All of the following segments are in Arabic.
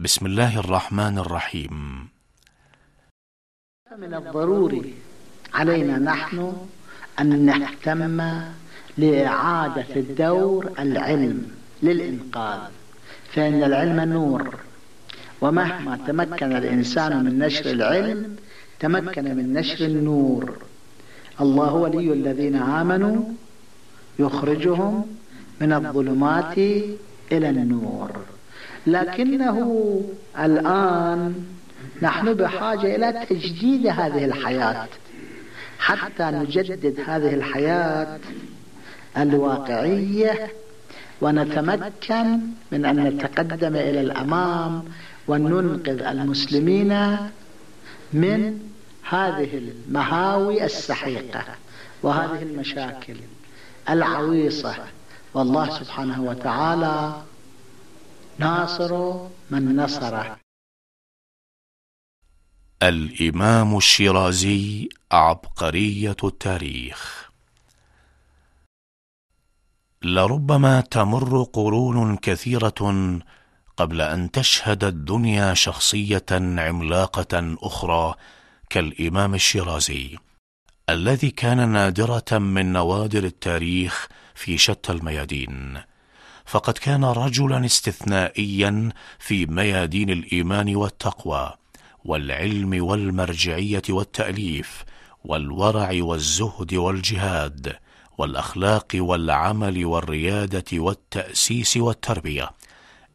بسم الله الرحمن الرحيم من الضروري علينا نحن أن نهتم لإعادة الدور العلم للإنقاذ فإن العلم نور ومهما تمكن الإنسان من نشر العلم تمكن من نشر النور الله ولي الذين آمنوا يخرجهم من الظلمات إلى النور لكنه الآن نحن بحاجة إلى تجديد هذه الحياة حتى نجدد هذه الحياة الواقعية ونتمكن من أن نتقدم إلى الأمام وننقذ المسلمين من هذه المهاوي السحيقة وهذه المشاكل العويصة والله سبحانه وتعالى ناصر من نصره الإمام الشيرازي عبقرية التاريخ لربما تمر قرون كثيرة قبل أن تشهد الدنيا شخصية عملاقة أخرى كالإمام الشيرازي الذي كان نادرة من نوادر التاريخ في شتى الميادين فقد كان رجلا استثنائيا في ميادين الايمان والتقوى والعلم والمرجعيه والتاليف والورع والزهد والجهاد والاخلاق والعمل والرياده والتاسيس والتربيه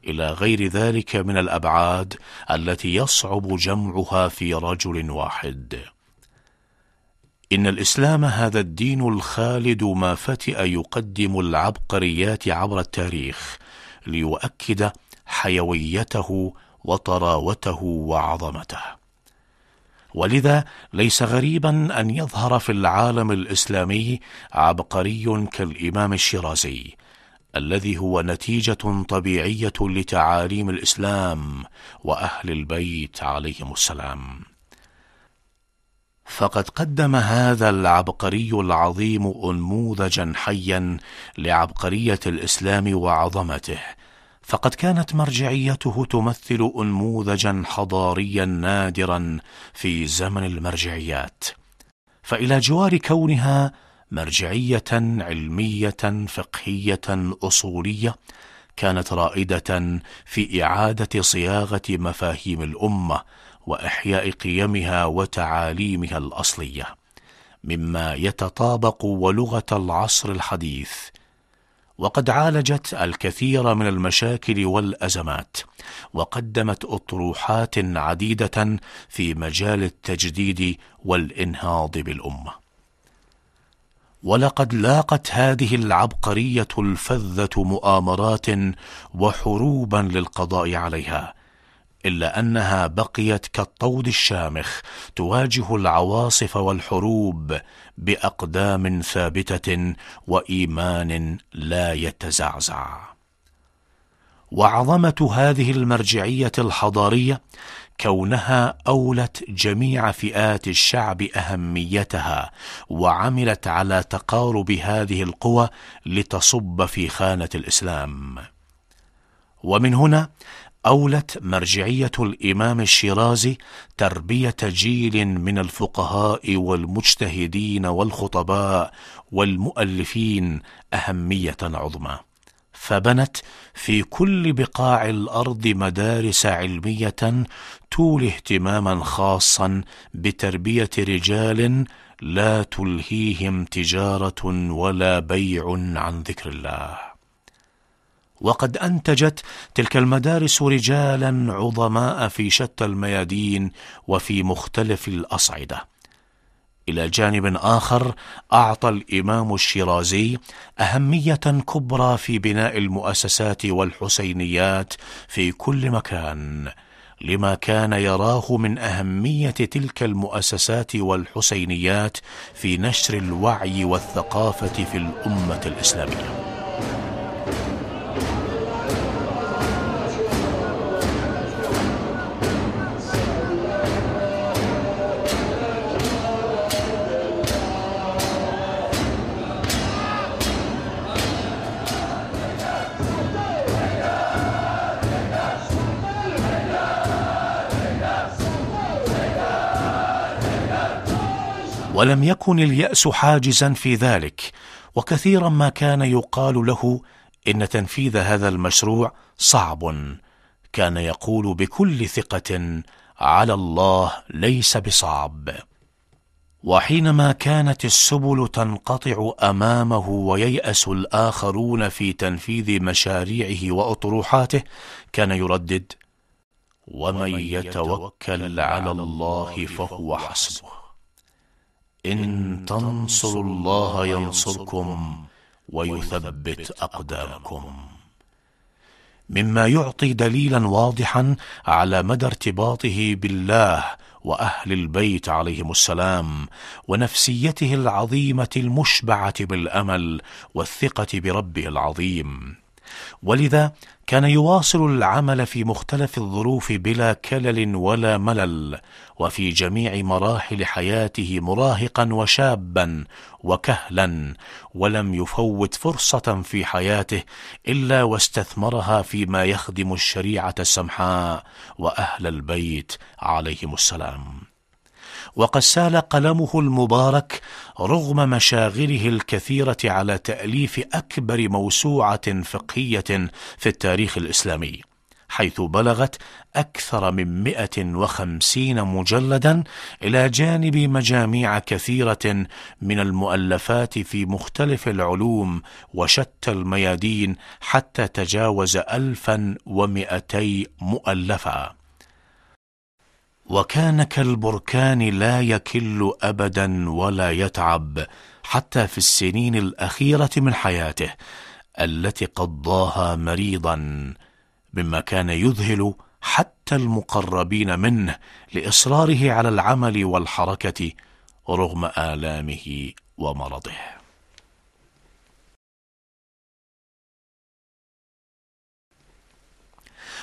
الى غير ذلك من الابعاد التي يصعب جمعها في رجل واحد إن الإسلام هذا الدين الخالد ما فتئ يقدم العبقريات عبر التاريخ ليؤكد حيويته وطراوته وعظمته ولذا ليس غريبا أن يظهر في العالم الإسلامي عبقري كالإمام الشيرازي الذي هو نتيجة طبيعية لتعاليم الإسلام وأهل البيت عليهم السلام فقد قدم هذا العبقري العظيم انموذجا حيا لعبقريه الاسلام وعظمته فقد كانت مرجعيته تمثل انموذجا حضاريا نادرا في زمن المرجعيات فالى جوار كونها مرجعيه علميه فقهيه اصوليه كانت رائده في اعاده صياغه مفاهيم الامه واحياء قيمها وتعاليمها الاصليه مما يتطابق ولغه العصر الحديث وقد عالجت الكثير من المشاكل والازمات وقدمت اطروحات عديده في مجال التجديد والانهاض بالامه ولقد لاقت هذه العبقريه الفذه مؤامرات وحروبا للقضاء عليها الا انها بقيت كالطود الشامخ تواجه العواصف والحروب باقدام ثابته وايمان لا يتزعزع وعظمه هذه المرجعيه الحضاريه كونها اولت جميع فئات الشعب اهميتها وعملت على تقارب هذه القوى لتصب في خانه الاسلام ومن هنا أولت مرجعية الإمام الشيرازي تربية جيل من الفقهاء والمجتهدين والخطباء والمؤلفين أهمية عظمى فبنت في كل بقاع الأرض مدارس علمية تولي اهتماما خاصا بتربية رجال لا تلهيهم تجارة ولا بيع عن ذكر الله وقد أنتجت تلك المدارس رجالا عظماء في شتى الميادين وفي مختلف الأصعدة إلى جانب آخر أعطى الإمام الشيرازي أهمية كبرى في بناء المؤسسات والحسينيات في كل مكان لما كان يراه من أهمية تلك المؤسسات والحسينيات في نشر الوعي والثقافة في الأمة الإسلامية ولم يكن الياس حاجزا في ذلك وكثيرا ما كان يقال له ان تنفيذ هذا المشروع صعب كان يقول بكل ثقه على الله ليس بصعب وحينما كانت السبل تنقطع امامه ويياس الاخرون في تنفيذ مشاريعه واطروحاته كان يردد ومن يتوكل على الله فهو حسبه إن تنصروا الله ينصركم ويثبت أقدامكم مما يعطي دليلا واضحا على مدى ارتباطه بالله واهل البيت عليهم السلام ونفسيته العظيمه المشبعه بالامل والثقه بربه العظيم ولذا كان يواصل العمل في مختلف الظروف بلا كلل ولا ملل وفي جميع مراحل حياته مراهقا وشابا وكهلا ولم يفوت فرصه في حياته الا واستثمرها فيما يخدم الشريعه السمحاء واهل البيت عليهم السلام وقد سال قلمه المبارك رغم مشاغله الكثيره على تاليف اكبر موسوعه فقهيه في التاريخ الاسلامي حيث بلغت أكثر من 150 مجلدا إلى جانب مجاميع كثيرة من المؤلفات في مختلف العلوم وشتى الميادين حتى تجاوز 1200 مؤلفة وكان كالبركان لا يكل ابدا ولا يتعب حتى في السنين الاخيره من حياته التي قضاها مريضا مما كان يذهل حتى المقربين منه لاصراره على العمل والحركه رغم الامه ومرضه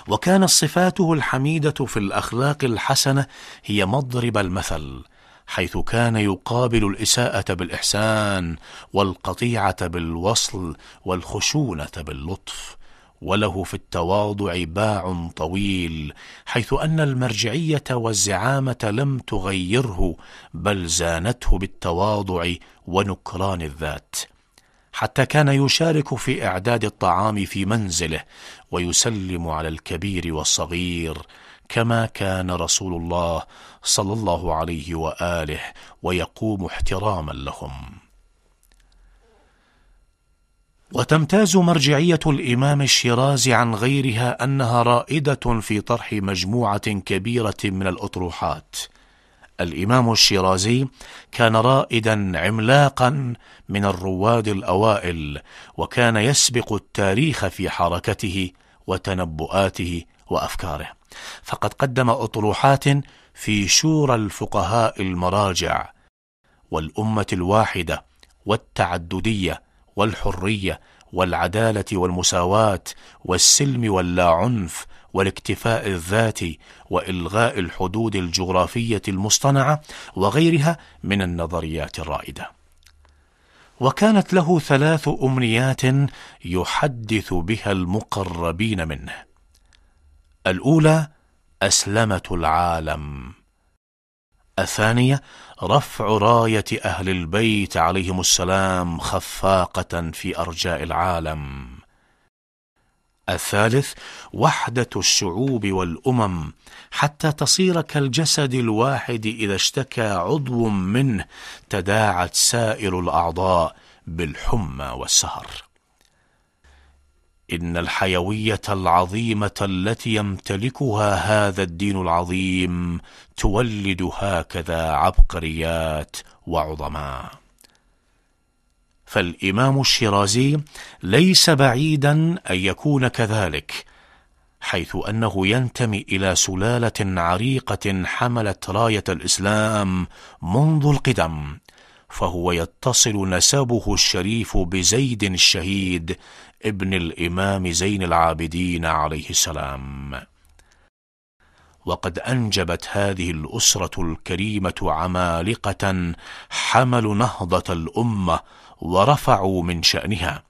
وكانت صفاته الحميده في الاخلاق الحسنه هي مضرب المثل حيث كان يقابل الاساءه بالاحسان والقطيعه بالوصل والخشونه باللطف وله في التواضع باع طويل حيث ان المرجعيه والزعامه لم تغيره بل زانته بالتواضع ونكران الذات حتى كان يشارك في اعداد الطعام في منزله ويسلم على الكبير والصغير كما كان رسول الله صلى الله عليه واله ويقوم احتراما لهم وتمتاز مرجعيه الامام الشيرازي عن غيرها انها رائده في طرح مجموعه كبيره من الاطروحات الامام الشيرازي كان رائدا عملاقا من الرواد الاوائل وكان يسبق التاريخ في حركته وتنبؤاته وافكاره فقد قدم اطروحات في شورى الفقهاء المراجع والامه الواحده والتعدديه والحريه والعداله والمساواه والسلم واللاعنف والاكتفاء الذاتي والغاء الحدود الجغرافيه المصطنعه وغيرها من النظريات الرائده وكانت له ثلاث امنيات يحدث بها المقربين منه الاولى اسلمه العالم الثانيه رفع رايه اهل البيت عليهم السلام خفاقه في ارجاء العالم الثالث وحده الشعوب والامم حتى تصير كالجسد الواحد اذا اشتكى عضو منه تداعت سائر الاعضاء بالحمى والسهر ان الحيويه العظيمه التي يمتلكها هذا الدين العظيم تولد هكذا عبقريات وعظماء فالإمام الشيرازي ليس بعيدا أن يكون كذلك حيث أنه ينتمي إلى سلالة عريقة حملت راية الإسلام منذ القدم فهو يتصل نسبه الشريف بزيد الشهيد ابن الإمام زين العابدين عليه السلام وقد أنجبت هذه الأسرة الكريمة عمالقة حملوا نهضة الأمة ورفعوا من شأنها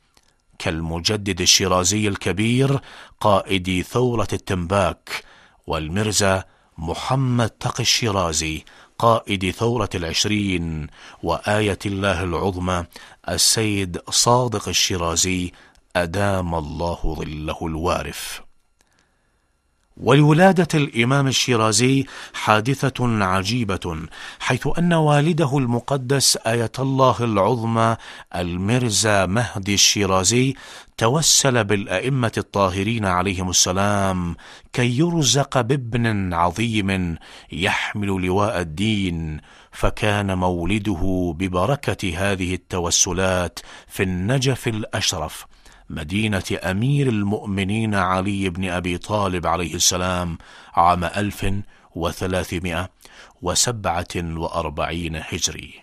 كالمجدد الشيرازي الكبير قائد ثورة التنباك والمرزا محمد تقي الشيرازي قائد ثورة العشرين وآية الله العظمى السيد صادق الشيرازي أدام الله ظله الوارف ولولادة الإمام الشيرازي حادثة عجيبة حيث أن والده المقدس آية الله العظمى المرزا مهدي الشيرازي توسل بالأئمة الطاهرين عليهم السلام كي يرزق بابن عظيم يحمل لواء الدين فكان مولده ببركة هذه التوسلات في النجف الأشرف مدينة أمير المؤمنين علي بن أبي طالب عليه السلام عام 1347 هجري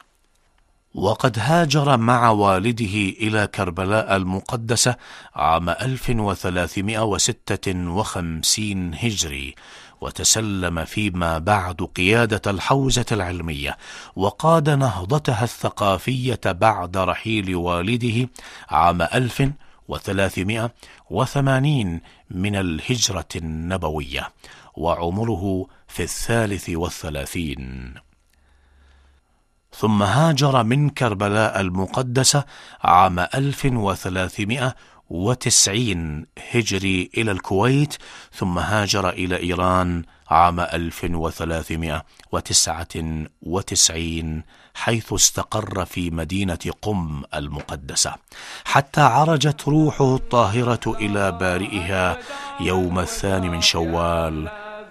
وقد هاجر مع والده إلى كربلاء المقدسة عام 1356 هجري وتسلم فيما بعد قيادة الحوزة العلمية وقاد نهضتها الثقافية بعد رحيل والده عام 1000 وثلاثمائة وثمانين من الهجرة النبوية وعمره في الثالث والثلاثين ثم هاجر من كربلاء المقدسة عام 1300 وتسعين هجري إلى الكويت ثم هاجر إلى إيران عام 1399 حيث استقر في مدينة قم المقدسة حتى عرجت روحه الطاهرة إلى بارئها يوم الثاني من شوال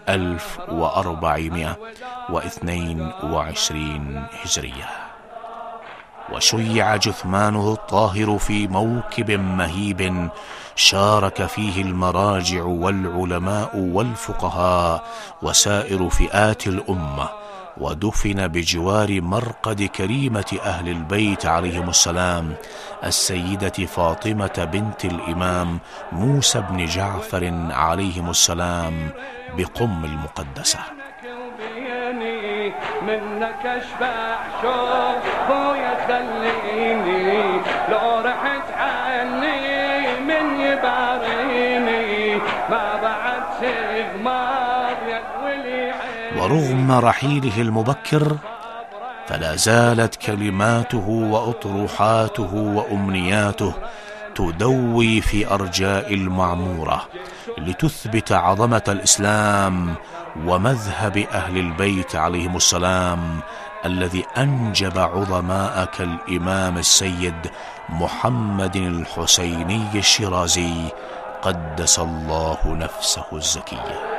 1422 هجريه وشيع جثمانه الطاهر في موكب مهيب شارك فيه المراجع والعلماء والفقهاء وسائر فئات الامه ودفن بجوار مرقد كريمه اهل البيت عليهم السلام السيده فاطمه بنت الامام موسى بن جعفر عليهم السلام بقم المقدسه منك اشبع شوق تخليني لو رحت عني من يباريني ما بعد تغمار عيني ورغم رحيله المبكر فلا زالت كلماته واطروحاته وامنياته تدوي في ارجاء المعموره لتثبت عظمه الاسلام ومذهب اهل البيت عليهم السلام الذي أنجب عظماء كالإمام السيد محمد الحسيني الشيرازي قدس الله نفسه الزكيه